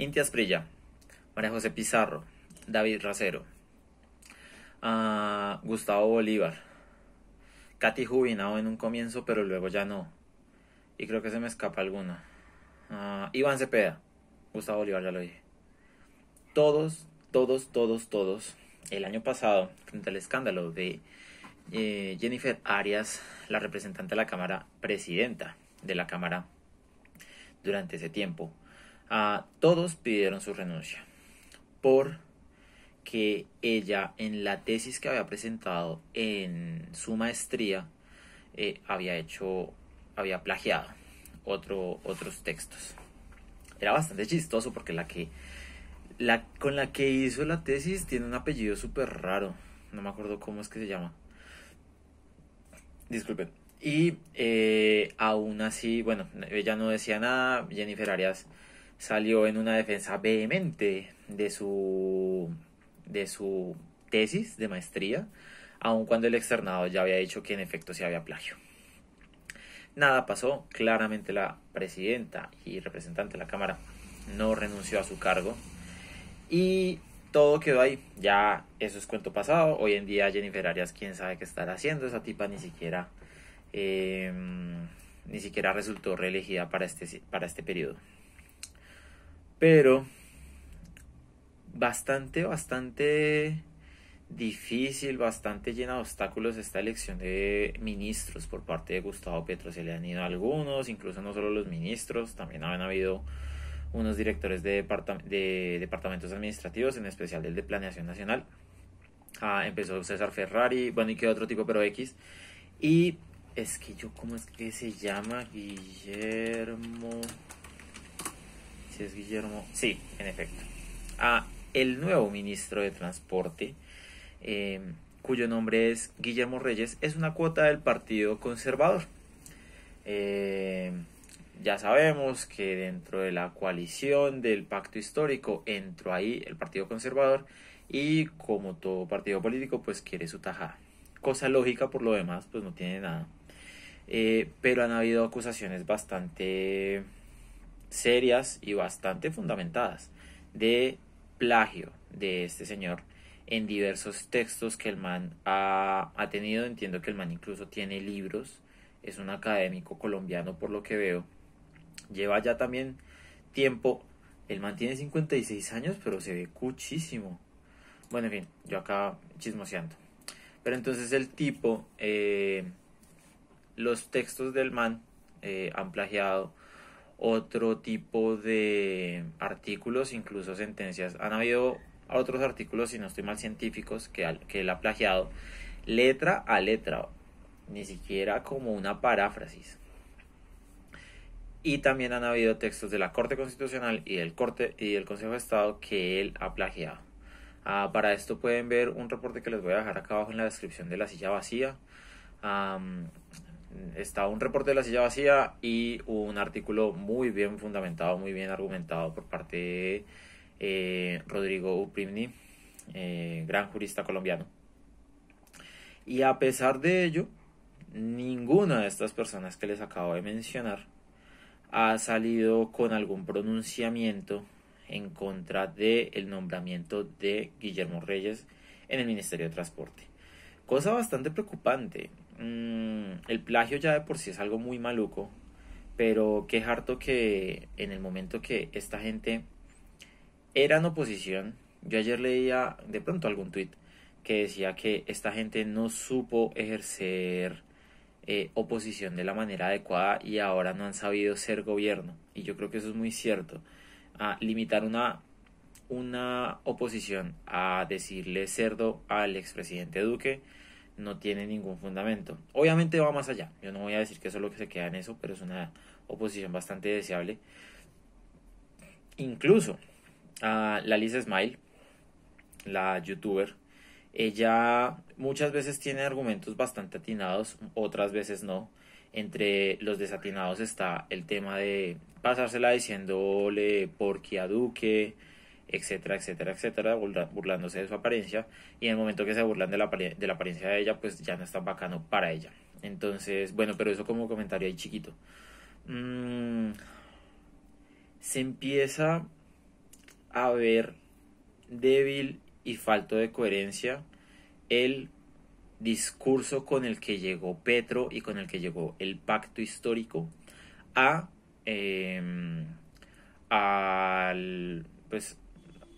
Inti Asprilla, María José Pizarro, David Racero, ah, Gustavo Bolívar, Katy Jubinado en un comienzo, pero luego ya no. Y creo que se me escapa alguna. Ah, Iván Cepeda, Gustavo Bolívar, ya lo dije. Todos, todos, todos, todos, el año pasado, frente al escándalo de eh, Jennifer Arias, la representante de la Cámara, presidenta de la Cámara, durante ese tiempo, a todos pidieron su renuncia porque ella en la tesis que había presentado en su maestría eh, había hecho, había plagiado otros textos. Era bastante chistoso porque la que la, con la que hizo la tesis tiene un apellido súper raro. No me acuerdo cómo es que se llama. Disculpen. Y eh, aún así, bueno, ella no decía nada. Jennifer Arias salió en una defensa vehemente de su, de su tesis de maestría, aun cuando el externado ya había dicho que en efecto se había plagio. Nada pasó, claramente la presidenta y representante de la Cámara no renunció a su cargo y todo quedó ahí, ya eso es cuento pasado, hoy en día Jennifer Arias quién sabe qué estará haciendo, esa tipa ni siquiera, em, ni siquiera resultó reelegida para este, para este periodo. Pero bastante, bastante difícil, bastante llena de obstáculos esta elección de ministros por parte de Gustavo Petro. Se le han ido algunos, incluso no solo los ministros, también han habido unos directores de, departamentos administrativos, en especial del de Planeación Nacional. Ah, empezó César Ferrari, bueno, y qué otro tipo, pero X. Y es que yo, ¿cómo es que se llama? Guillermo es Guillermo. Sí, en efecto. A el nuevo ministro de Transporte, em, cuyo nombre es Guillermo Reyes, es una cuota del Partido Conservador. Em, ya sabemos que dentro de la coalición del pacto histórico entró ahí el Partido Conservador y como todo partido político pues quiere su tajada. Cosa lógica por lo demás pues no tiene nada. Eh, pero han habido acusaciones bastante serias y bastante fundamentadas de plagio de este señor en diversos textos que el man ha, tenido. Entiendo que el man incluso tiene libros. Es un académico colombiano por lo que veo. Lleva ya también tiempo. El man tiene 56 años, pero se ve muchísimo Bueno, en fin, yo acá chismoseando. Pero entonces el tipo, eh, los textos del man eh, han plagiado otro tipo de artículos, incluso sentencias. Han habido otros artículos, si no estoy mal, científicos, que, que él ha plagiado letra a letra, ni siquiera como una paráfrasis. Y también han habido textos de la Corte Constitucional y del, Corte, y del Consejo de Estado que él ha plagiado. Ah, para esto pueden ver un reporte que les voy a dejar acá abajo en la descripción de la silla vacía está un reporte de la silla vacía y un artículo muy bien fundamentado, muy bien argumentado por parte de eh, Rodrigo Uprimni, eh, gran jurista colombiano. Y a pesar de ello, ninguna de estas personas que les acabo de mencionar ha salido con algún pronunciamiento en contra del nombramiento de Guillermo Reyes en el Ministerio de Transporte. Cosa bastante preocupante. Mm, el plagio ya de por sí es algo muy maluco, pero es harto que en el momento que esta gente era en oposición, yo ayer leía de pronto algún tuit que decía que esta gente no supo ejercer eh, oposición de la manera adecuada y ahora no han sabido ser gobierno. Y yo creo que eso es muy cierto. Ah, limitar una, una oposición a decirle cerdo al expresidente Duque no tiene ningún fundamento. Obviamente va más allá. Yo no voy a decir que es solo que se queda en eso, pero es una oposición bastante deseable. Incluso a la Lisa Smile, la youtuber, ella muchas veces tiene argumentos bastante atinados, otras veces no. Entre los desatinados está el tema de pasársela diciéndole qué a Duque, etcétera, etcétera, etcétera, burlándose de su apariencia. Y en el momento que se burlan de la, apariencia de ella, pues ya no está bacano para ella. Entonces, bueno, pero eso como comentario ahí chiquito. Mm, se empieza a ver débil y falto de coherencia el discurso con el que llegó Petro y con el que llegó el pacto histórico a, em, al, pues,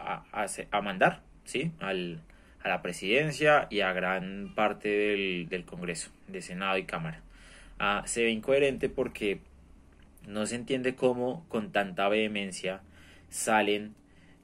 a, mandar ¿sí? Al, a la presidencia y a gran parte del, del Congreso, de Senado y Cámara. Ah, se ve incoherente porque no se entiende cómo con tanta vehemencia salen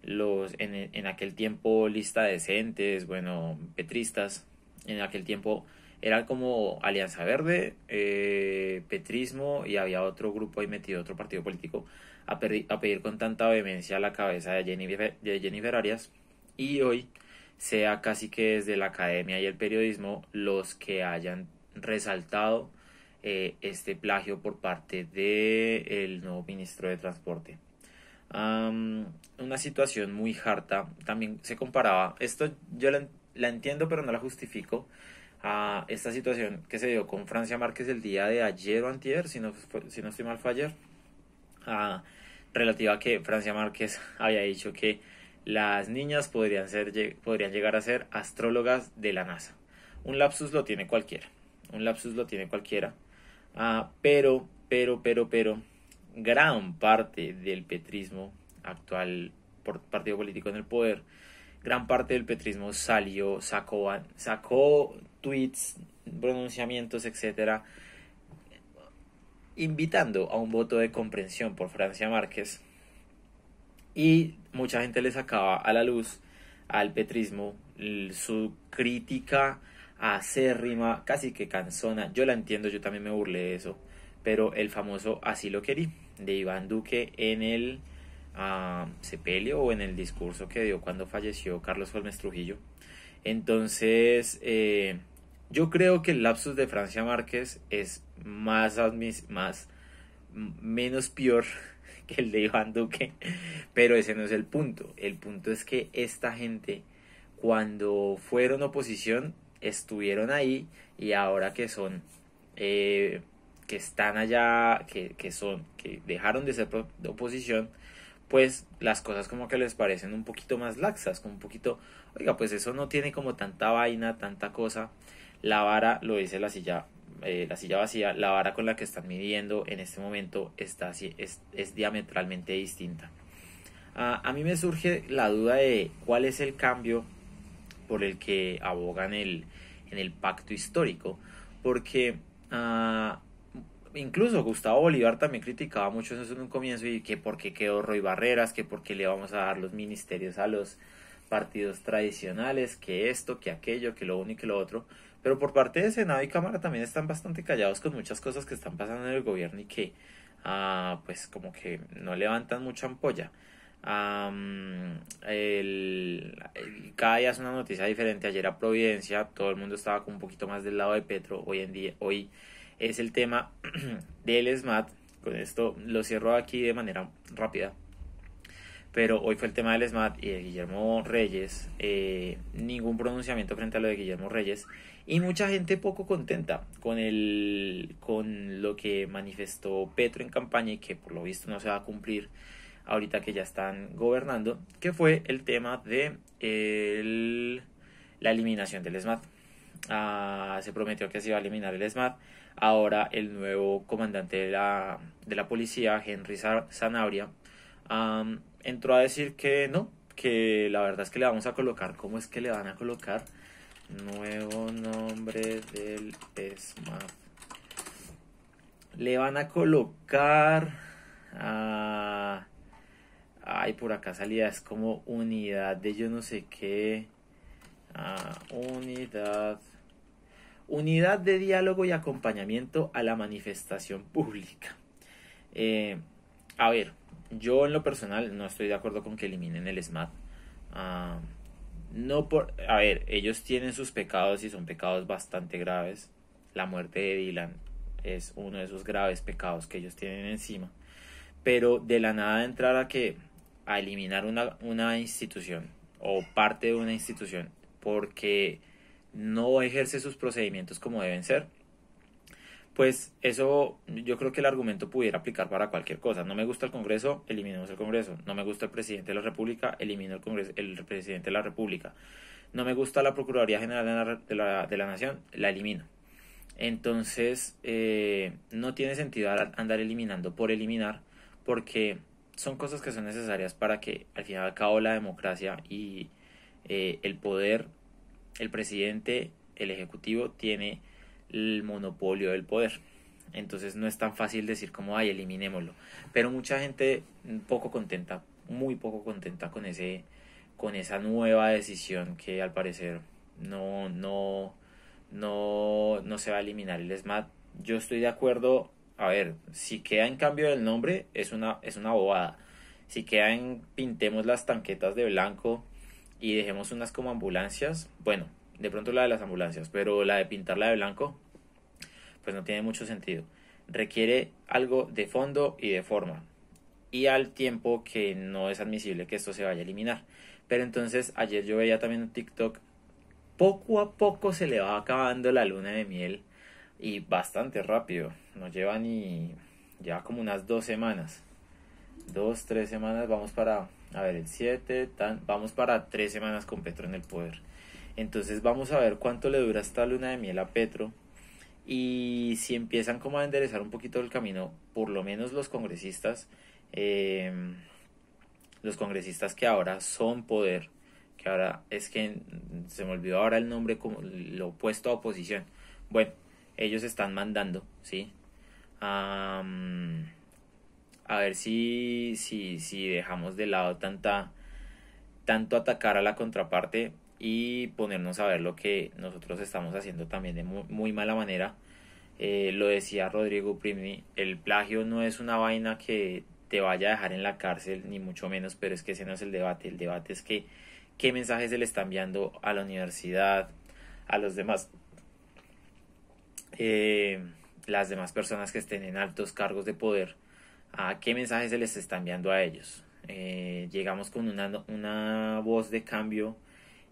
los en, en aquel tiempo lista de decentes, bueno, petristas, en aquel tiempo era como Alianza Verde, eh, Petrismo y había otro grupo ahí metido, otro partido político, a, pedir con tanta vehemencia la cabeza de Jennifer, de Jennifer Arias y hoy sea casi que desde la academia y el periodismo los que hayan resaltado eh, este plagio por parte del El nuevo ministro de Transporte. una situación muy harta. También se comparaba, esto yo la, entiendo pero no la justifico, a esta situación que se dio con Francia Márquez el día de ayer o antier, si no, si no estoy mal fue ayer, ah, relativa a que Francia Márquez había dicho que las niñas podrían, ser, podrían llegar a ser astrólogas de la NASA. Un lapsus lo tiene cualquiera. Un lapsus lo tiene cualquiera. Ah, pero, pero, pero, pero, gran parte del petrismo actual partido político en el poder, gran parte del petrismo salió, sacó, sacó tweets, pronunciamientos, etcétera, invitando a un voto de comprensión por Francia Márquez. Y mucha gente le sacaba a la luz al petrismo su crítica acérrima, casi que canzona. Yo la entiendo, yo también me burlé de eso. Pero el famoso Así lo querí de Iván Duque en el ah, sepelio o en el discurso que dio cuando falleció Carlos Holmes Trujillo. Entonces, eh, yo creo que el lapsus de Francia Márquez es más, más menos peor que el de Iván Duque, pero ese no es el punto. El punto es que esta gente, cuando fueron oposición, estuvieron ahí y ahora que son, eh, que están allá, que, son, que dejaron de ser oposición, pues las cosas como que les parecen un poquito más laxas, como un poquito, oiga, pues eso no tiene como tanta vaina, tanta cosa. La vara lo dice la silla eh, la silla vacía, la vara con la que están midiendo en este momento está, es, es diametralmente distinta. a mí me surge la duda de cuál es el cambio por el que abogan el, en el pacto histórico, porque incluso Gustavo Bolívar también criticaba mucho eso en un comienzo y que por qué quedó Roy Barreras, que por qué le vamos a dar los ministerios a los partidos tradicionales, que esto, que aquello, que lo uno y que lo otro. Pero por parte de Senado y Cámara también están bastante callados con muchas cosas que están pasando en el gobierno y que, ah, pues, como que no levantan mucha ampolla. el, cada día es una noticia diferente. Ayer a Providencia, todo el mundo estaba con un poquito más del lado de Petro. Hoy en día, hoy es el tema del SMAT. Con esto lo cierro aquí de manera rápida. Pero hoy fue el tema del SMAT y de Guillermo Reyes. Eh, ningún pronunciamiento frente a lo de Guillermo Reyes. Y mucha gente poco contenta con, el, con lo que manifestó Petro en campaña y que por lo visto no se va a cumplir ahorita que ya están gobernando, que fue el tema de el, la eliminación del SMAT. Ah, se prometió que se iba a eliminar el SMAT. Ahora el nuevo comandante de la, de la policía, Henry Sanabria, entró a decir que no, que la verdad es que le vamos a colocar, ¿cómo es que le van a colocar? Nuevo nombre del esma. Le van a colocar... Ah, ay, por acá salía, es como unidad de yo no sé qué. Ah, unidad. Unidad de diálogo y acompañamiento a la manifestación pública. Eh, a ver, yo en lo personal no estoy de acuerdo con que eliminen el SMAT. Ah, no por, a ver, ellos tienen sus pecados y son pecados bastante graves. La muerte de Dylan es uno de esos graves pecados que ellos tienen encima. Pero de la nada entrar a que a eliminar una institución o parte de una institución porque no ejerce sus procedimientos como deben ser, pues eso yo creo que el argumento pudiera aplicar para cualquier cosa. No me gusta el Congreso, eliminemos el Congreso. No me gusta el presidente de la República, elimino el, Congreso, el presidente de la República. No me gusta la Procuraduría General de la, Nación, la elimino. Entonces, eh, no tiene sentido andar eliminando por eliminar, porque son cosas que son necesarias para que al final y al cabo la democracia y eh, el poder, el presidente, el ejecutivo tiene el monopolio del poder. Entonces no es tan fácil decir como, ay, eliminémoslo. Pero mucha gente mm, poco contenta, muy poco contenta con, ese, con esa nueva decisión que al parecer no, no, no, no se va a eliminar el SMAT. Yo estoy de acuerdo, a ver, si queda en cambio del nombre, es una, es una bobada. Si queda en pintemos las tanquetas de blanco y dejemos unas como ambulancias, bueno, de pronto la de las ambulancias, pero la de pintarla de blanco, pues no tiene mucho sentido. Requiere algo de fondo y de forma. Y al tiempo que no es admisible que esto se vaya a eliminar. Pero entonces ayer yo veía también un TikTok. Poco a poco se le va acabando la luna de miel. Y bastante rápido. No lleva ni... Lleva como unas dos semanas. Dos, tres semanas. Vamos para... A ver, el 7. vamos para tres semanas con Petro en el poder. Entonces vamos a ver cuánto le dura esta luna de miel a Petro y si empiezan como a enderezar un poquito el camino, por lo menos los congresistas, eh, los congresistas que ahora son poder, que ahora es que se me olvidó ahora el nombre como lo opuesto a oposición. Bueno, ellos están mandando, ¿sí? a ver si, si, si dejamos de lado tanta, tanto atacar a la contraparte y ponernos a ver lo que nosotros estamos haciendo también de muy, mala manera. Eh, lo decía Rodrigo Primi, el plagio no es una vaina que te vaya a dejar en la cárcel, ni mucho menos, pero es que ese no es el debate. El debate es que qué mensajes se le están enviando a la universidad, a los demás, eh, las demás personas que estén en altos cargos de poder, a qué mensajes se les están enviando a ellos. Eh, llegamos con una, una voz de cambio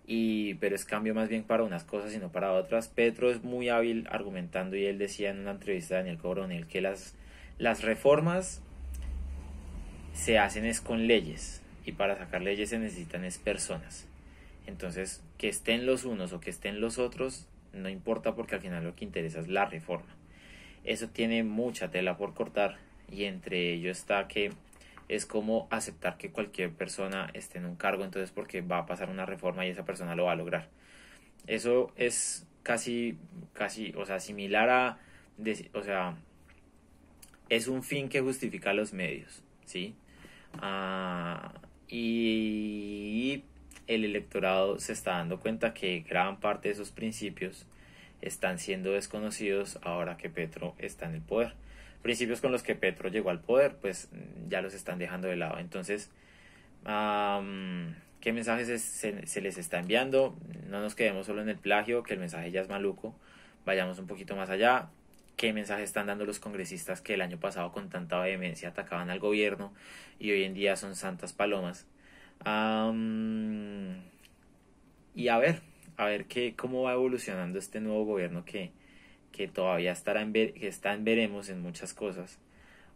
y, pero es cambio más bien para unas cosas y no para otras. Petro es muy hábil argumentando y él decía en una entrevista de Daniel Coronel que las, reformas se hacen es con leyes y para sacar leyes se necesitan es personas. Entonces, que estén los unos o que estén los otros, no importa porque al final lo que interesa es la reforma. Eso tiene mucha tela por cortar y entre ellos está que es como aceptar que cualquier persona esté en un cargo, entonces porque va a pasar una reforma y esa persona lo va a lograr. Eso es casi, casi, o sea, similar a, o sea, es un fin que justifica los medios, ¿sí? Ah, y el electorado se está dando cuenta que gran parte de esos principios están siendo desconocidos ahora que Petro está en el poder principios con los que Petro llegó al poder, pues mm, ya los están dejando de lado. Entonces, ¿qué mensajes se, les está enviando? No nos quedemos solo en el plagio, que el mensaje ya es maluco. Vayamos un poquito más allá. ¿Qué mensaje están dando los congresistas que el año pasado con tanta vehemencia atacaban al gobierno y hoy en día son santas palomas? y a ver, a ver qué, cómo va evolucionando este nuevo gobierno que, que todavía estará en que está en veremos en muchas cosas.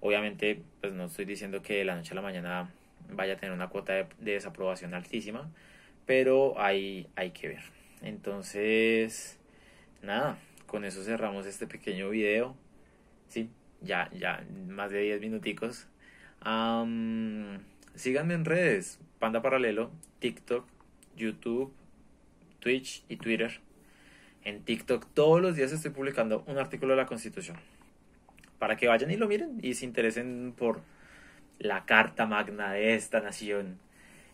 Obviamente, pues no estoy diciendo que de la noche a la mañana vaya a tener una cuota de, desaprobación altísima, pero hay, hay que ver. Entonces, nada, con eso cerramos este pequeño video. Sí, ya, ya, más de 10 minuticos. síganme en redes, Panda Paralelo, TikTok, YouTube, Twitch y Twitter. En TikTok todos los días estoy publicando un artículo de la Constitución. Para que vayan y lo miren y se interesen por la carta magna de esta nación.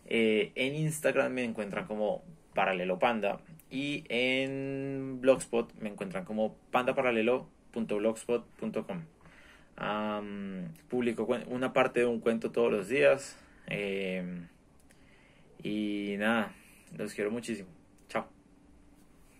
Eh, en Instagram me encuentran como Paralelo Panda y en Blogspot me encuentran como pandaparalelo.blogspot.com. publico una parte de un cuento todos los días. Eh, y nada, los quiero muchísimo.